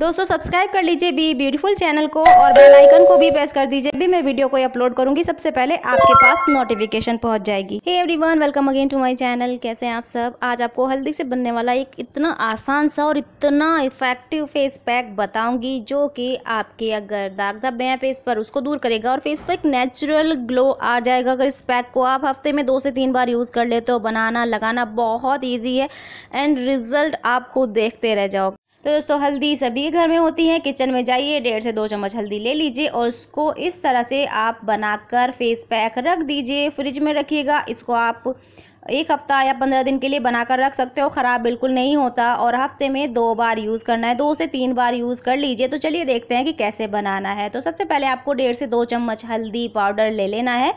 दोस्तों सब्सक्राइब कर लीजिए बी ब्यूटीफुल चैनल को और बेल आइकन को भी प्रेस कर दीजिए भी मैं वीडियो को अपलोड करूंगी सबसे पहले आपके पास नोटिफिकेशन पहुंच जाएगी hey everyone welcome again to my channel कैसे हैं आप सब आज आपको हल्दी से बनने वाला एक इतना आसान सा और इतना इफेक्टिव फेस पैक बताऊंगी जो कि आपके अगर दाग धब्बे हैं फेस पर उसको दूर करेगा और फेस पर एक नेचुरल ग्लो आ जाएगा अगर इस पैक को आप हफ्ते में दो से तीन बार यूज़ कर लेते हो बनाना लगाना बहुत ईजी है एंड रिजल्ट आप खुद देखते रह जाओगे तो दोस्तों हल्दी सभी के घर में होती है किचन में जाइए डेढ़ से दो चम्मच हल्दी ले लीजिए और उसको इस तरह से आप बनाकर फेस पैक रख दीजिए फ्रिज में रखिएगा इसको आप एक हफ्ता या पंद्रह दिन के लिए बनाकर रख सकते हो ख़राब बिल्कुल नहीं होता और हफ्ते में दो बार यूज़ करना है दो से तीन बार यूज़ कर लीजिए तो चलिए देखते हैं कि कैसे बनाना है तो सबसे पहले आपको डेढ़ से दो चम्मच हल्दी पाउडर ले लेना है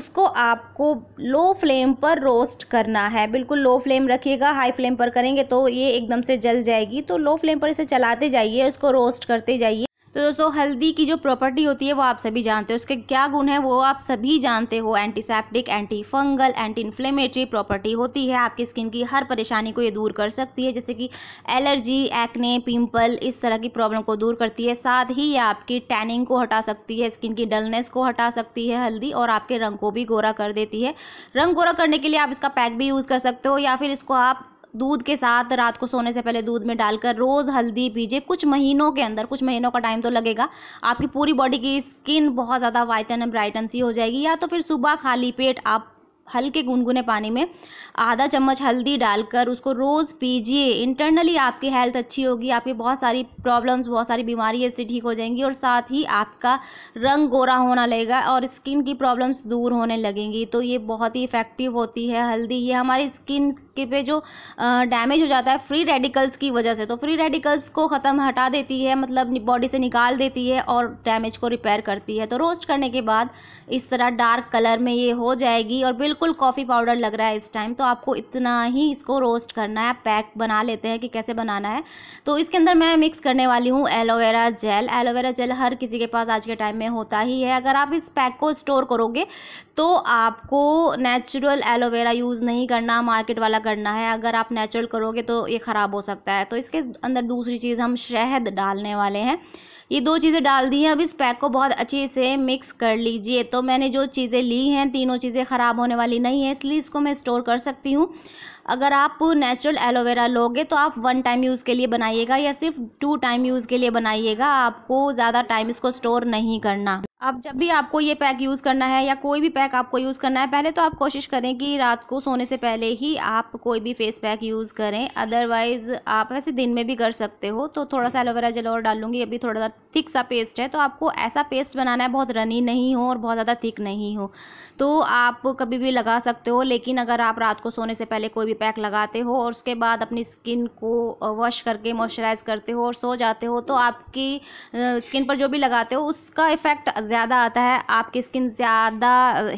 उसको आपको लो फ्लेम पर रोस्ट करना है बिल्कुल लो फ्लेम रखिएगा हाई फ्लेम पर करेंगे तो ये एकदम से जल जाएगी तो लो फ्लेम पर इसे चलाते जाइए उसको रोस्ट करते जाइए तो दोस्तों हल्दी की जो प्रॉपर्टी होती है वो आप सभी जानते हो उसके क्या गुण है वो आप सभी जानते हो antiseptic antifungal anti inflammatory property होती है आपकी स्किन की हर परेशानी को ये दूर कर सकती है जैसे कि एलर्जी एक्ने पिंपल इस तरह की प्रॉब्लम को दूर करती है साथ ही ये आपकी टैनिंग को हटा सकती है स्किन की डलनेस को हटा सकती है हल्दी और आपके रंग को भी गोरा कर देती है रंग गोरा करने के लिए आप इसका पैक भी यूज़ कर सकते हो या फिर इसको आप दूध के साथ रात को सोने से पहले दूध में डालकर रोज़ हल्दी पीजिए कुछ महीनों के अंदर कुछ महीनों का टाइम तो लगेगा आपकी पूरी बॉडी की स्किन बहुत ज़्यादा वाइटन एंड ब्राइटन सी हो जाएगी या तो फिर सुबह खाली पेट आप हल्के गुनगुने पानी में आधा चम्मच हल्दी डालकर उसको रोज़ पीजिए इंटरनली आपकी हेल्थ अच्छी होगी आपकी बहुत सारी प्रॉब्लम्स बहुत सारी बीमारी इससे ठीक हो जाएंगी और साथ ही आपका रंग गोरा होना लगेगा और स्किन की प्रॉब्लम्स दूर होने लगेंगी तो ये बहुत ही इफ़ेक्टिव होती है हल्दी ये हमारी स्किन के पे जो डैमेज हो जाता है फ्री रेडिकल्स की वजह से तो फ्री रेडिकल्स को ख़त्म हटा देती है मतलब बॉडी से निकाल देती है और डैमेज को रिपेयर करती है तो रोस्ट करने के बाद इस तरह डार्क कलर में ये हो जाएगी और बिल्कुल कॉफ़ी पाउडर लग रहा है इस टाइम तो आपको इतना ही इसको रोस्ट करना है पैक बना लेते हैं कि कैसे बनाना है तो इसके अंदर मैं मिक्स करने वाली हूँ एलोवेरा जेल एलोवेरा जेल हर किसी के पास आज के टाइम में होता ही है अगर आप इस पैक को स्टोर करोगे तो आपको नेचुरल एलोवेरा यूज़ नहीं करना मार्केट वाला करना है अगर आप नेचुरल करोगे तो ये ख़राब हो सकता है तो इसके अंदर दूसरी चीज़ हम शहद डालने वाले हैं ये दो चीज़ें डाल दी हैं अब इस पैक को बहुत अच्छे से मिक्स कर लीजिए तो मैंने जो चीज़ें ली हैं तीनों चीज़ें ख़राब होने वाली नहीं है इसलिए इसको मैं स्टोर कर सकती हूँ अगर आप नेचुरल एलोवेरा लोगे तो आप वन टाइम यूज़ के लिए बनाइएगा या सिर्फ टू टाइम यूज़ के लिए बनाइएगा आपको ज़्यादा टाइम इसको स्टोर नहीं करना आप जब भी आपको ये पैक यूज़ करना है या कोई भी पैक आपको यूज़ करना है पहले तो आप कोशिश करें कि रात को सोने से पहले ही आप कोई भी फेस पैक यूज़ करें अदरवाइज़ आप वैसे दिन में भी कर सकते हो तो थोड़ा सा एलोवेरा जेल और डालूंगी अभी थोड़ा सा थिक सा पेस्ट है तो आपको ऐसा पेस्ट बनाना है बहुत रनी नहीं हो और बहुत ज़्यादा थिक नहीं हो तो आप कभी भी लगा सकते हो लेकिन अगर आप रात को सोने से पहले कोई भी पैक लगाते हो और उसके बाद अपनी स्किन को वॉश करके मॉइस्चराइज करते हो और सो जाते हो तो आपकी स्किन पर जो भी लगाते हो उसका इफ़ेक्ट ज़्यादा आता है आपकी स्किन ज़्यादा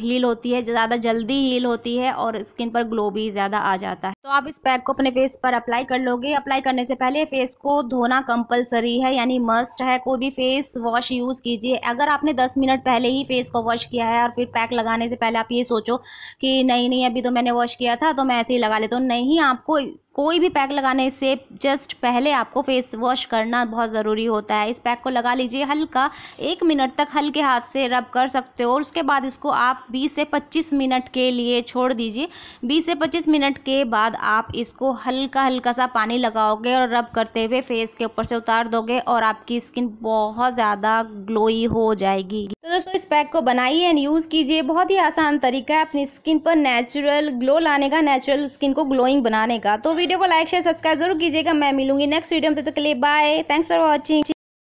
हील होती है ज़्यादा जल्दी हील होती है और स्किन पर ग्लो भी ज़्यादा आ जाता है तो आप इस पैक को अपने फेस पर अप्लाई कर लोगे अप्लाई करने से पहले फेस को धोना कंपलसरी है यानी मस्ट है कोई भी फेस वॉश यूज़ कीजिए अगर आपने दस मिनट पहले ही फेस को वॉश किया है और फिर पैक लगाने से पहले आप ये सोचो कि नहीं नहीं अभी तो मैंने वॉश किया था तो मैं ऐसे ही लगा लेता तो नहीं आपको कोई भी पैक लगाने से जस्ट पहले आपको फेस वॉश करना बहुत ज़रूरी होता है इस पैक को लगा लीजिए हल्का एक मिनट तक हल्के हाथ से रब कर सकते हो और उसके बाद इसको आप 20 से 25 मिनट के लिए छोड़ दीजिए 20 से 25 मिनट के बाद आप इसको हल्का हल्का सा पानी लगाओगे और रब करते हुए फेस के ऊपर से उतार दोगे और आपकी स्किन बहुत ज़्यादा ग्लोई हो जाएगी तो दोस्तों इस पैक को बनाइए एंड यूज़ कीजिए बहुत ही आसान तरीका है अपनी स्किन पर नेचुरल ग्लो लाने का नेचुरल स्किन को ग्लोइंग बनाने का तो वीडियो वीडियो को लाइक शेयर सब्सक्राइब जरूर कीजिएगा मैं मिलूंगी नेक्स्ट वीडियो में तो के लिए बाय थैंक्स फॉर वॉचिंग